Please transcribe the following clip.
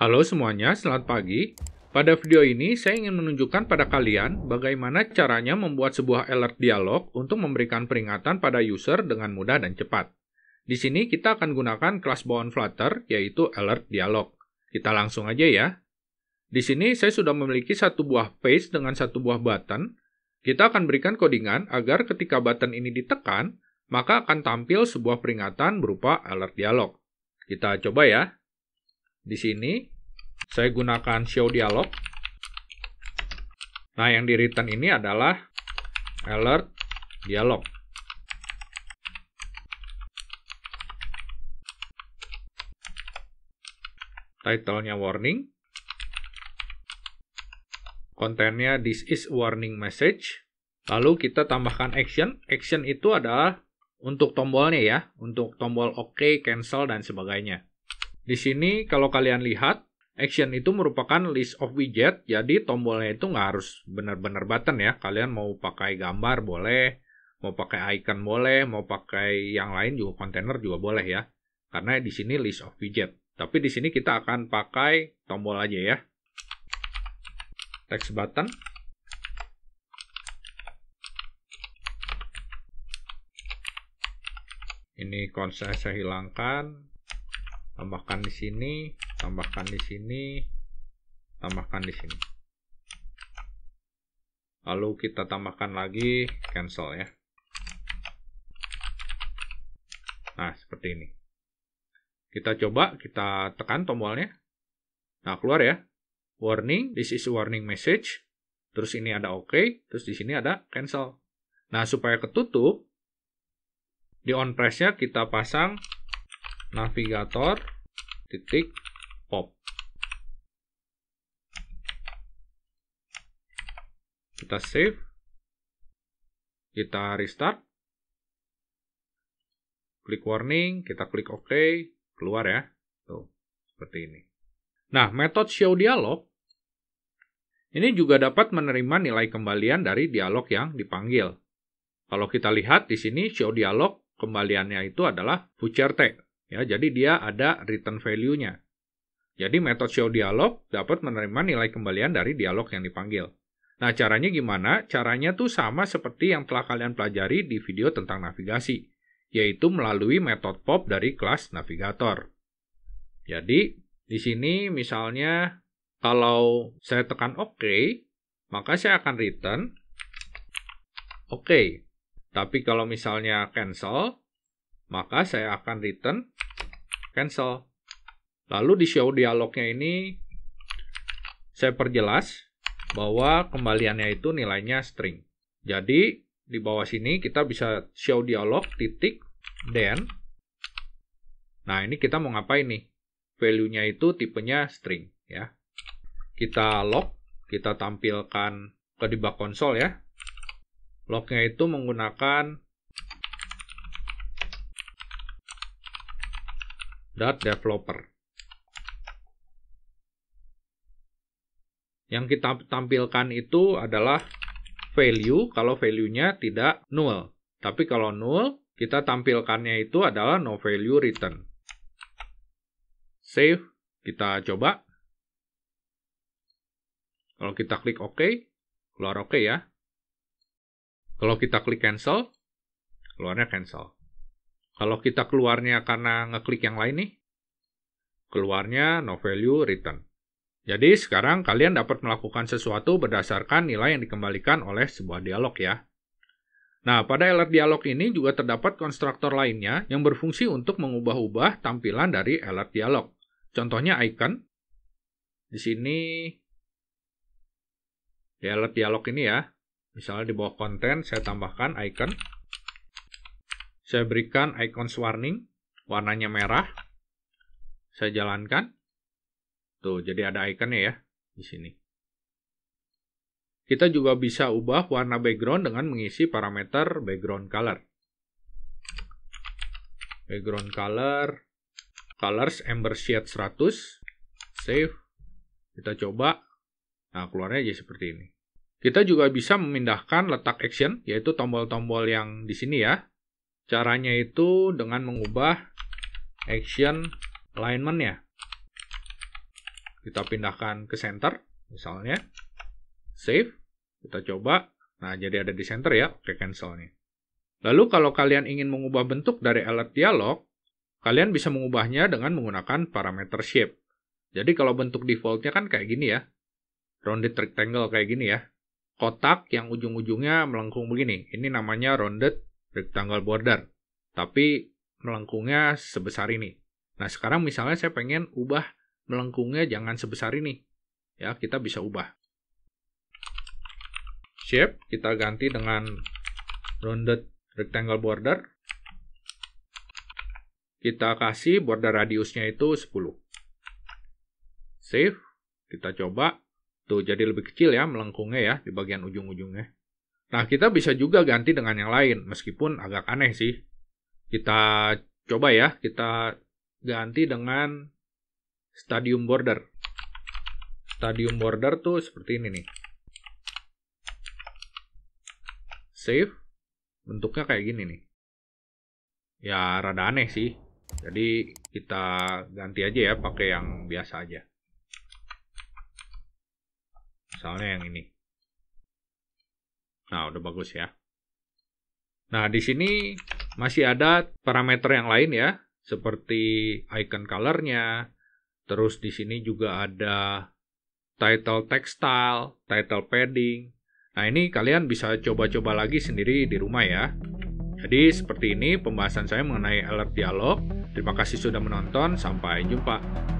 Halo semuanya, selamat pagi. Pada video ini, saya ingin menunjukkan pada kalian bagaimana caranya membuat sebuah alert dialog untuk memberikan peringatan pada user dengan mudah dan cepat. Di sini kita akan gunakan kelas bawaan Flutter, yaitu alert dialog. Kita langsung aja ya. Di sini saya sudah memiliki satu buah page dengan satu buah button. Kita akan berikan codingan agar ketika button ini ditekan, maka akan tampil sebuah peringatan berupa alert dialog. Kita coba ya. Di sini saya gunakan show dialog. Nah, yang di return ini adalah alert dialog. Title-nya warning. Kontennya this is warning message. Lalu kita tambahkan action. Action itu adalah untuk tombolnya ya, untuk tombol OK, cancel dan sebagainya. Di sini kalau kalian lihat action itu merupakan list of widget, jadi tombolnya itu nggak harus benar-benar button ya. Kalian mau pakai gambar boleh, mau pakai icon boleh, mau pakai yang lain juga container juga boleh ya. Karena di sini list of widget. Tapi di sini kita akan pakai tombol aja ya. Text button. Ini konsep saya hilangkan tambahkan di sini tambahkan di sini tambahkan di sini lalu kita tambahkan lagi cancel ya nah seperti ini kita coba kita tekan tombolnya nah keluar ya warning this is warning message terus ini ada OK, terus di sini ada cancel. Nah, supaya ketutup, di on press-nya kita pasang navigator titik pop kita save kita restart klik warning kita klik ok keluar ya tuh seperti ini nah metode show dialog ini juga dapat menerima nilai kembalian dari dialog yang dipanggil kalau kita lihat di sini show dialog kembaliannya itu adalah future tag Ya, jadi dia ada return value-nya. Jadi metode show dialog dapat menerima nilai kembalian dari dialog yang dipanggil. Nah, caranya gimana? Caranya tuh sama seperti yang telah kalian pelajari di video tentang navigasi, yaitu melalui metode pop dari kelas navigator. Jadi, di sini misalnya kalau saya tekan OK, maka saya akan return OK. Tapi kalau misalnya cancel, maka saya akan return cancel. Lalu di show dialognya ini saya perjelas bahwa kembaliannya itu nilainya string. Jadi di bawah sini kita bisa show dialog titik then. Nah ini kita mau ngapain nih? Value-nya itu tipenya string ya. Kita log, kita tampilkan ke di console konsol ya. Lognya itu menggunakan developer. Yang kita tampilkan itu adalah value kalau value-nya tidak null. Tapi kalau null, kita tampilkannya itu adalah no value return. Save, kita coba. Kalau kita klik OK, keluar OK ya. Kalau kita klik cancel, keluarnya cancel. Kalau kita keluarnya karena ngeklik yang lain nih, keluarnya no value return. Jadi sekarang kalian dapat melakukan sesuatu berdasarkan nilai yang dikembalikan oleh sebuah dialog ya. Nah, pada alert dialog ini juga terdapat konstruktor lainnya yang berfungsi untuk mengubah-ubah tampilan dari alert dialog. Contohnya icon. Di sini di alert dialog ini ya. Misalnya di bawah konten saya tambahkan icon. Saya berikan icon warning, warnanya merah. Saya jalankan. Tuh, jadi ada ikonnya ya di sini. Kita juga bisa ubah warna background dengan mengisi parameter background color. Background color, colors ember shade 100, save, kita coba. Nah, keluarnya jadi seperti ini. Kita juga bisa memindahkan letak action, yaitu tombol-tombol yang di sini ya. Caranya itu dengan mengubah action alignment ya. Kita pindahkan ke center misalnya. Save. Kita coba. Nah, jadi ada di center ya. Oke, cancel nih. Lalu kalau kalian ingin mengubah bentuk dari alert dialog, kalian bisa mengubahnya dengan menggunakan parameter shape. Jadi kalau bentuk defaultnya kan kayak gini ya. Rounded rectangle kayak gini ya. Kotak yang ujung-ujungnya melengkung begini. Ini namanya rounded rectangle border, tapi melengkungnya sebesar ini. Nah, sekarang misalnya saya pengen ubah melengkungnya jangan sebesar ini. Ya, kita bisa ubah. Shape, kita ganti dengan rounded rectangle border. Kita kasih border radiusnya itu 10. Save, kita coba. Tuh, jadi lebih kecil ya melengkungnya ya di bagian ujung-ujungnya. Nah, kita bisa juga ganti dengan yang lain, meskipun agak aneh sih. Kita coba ya, kita ganti dengan stadium border. Stadium border tuh seperti ini nih. Save. Bentuknya kayak gini nih. Ya, rada aneh sih. Jadi kita ganti aja ya pakai yang biasa aja. Misalnya yang ini. Nah, udah bagus ya. Nah, di sini masih ada parameter yang lain ya, seperti icon color-nya. Terus di sini juga ada title textile, title padding. Nah, ini kalian bisa coba-coba lagi sendiri di rumah ya. Jadi, seperti ini pembahasan saya mengenai alert dialog. Terima kasih sudah menonton, sampai jumpa.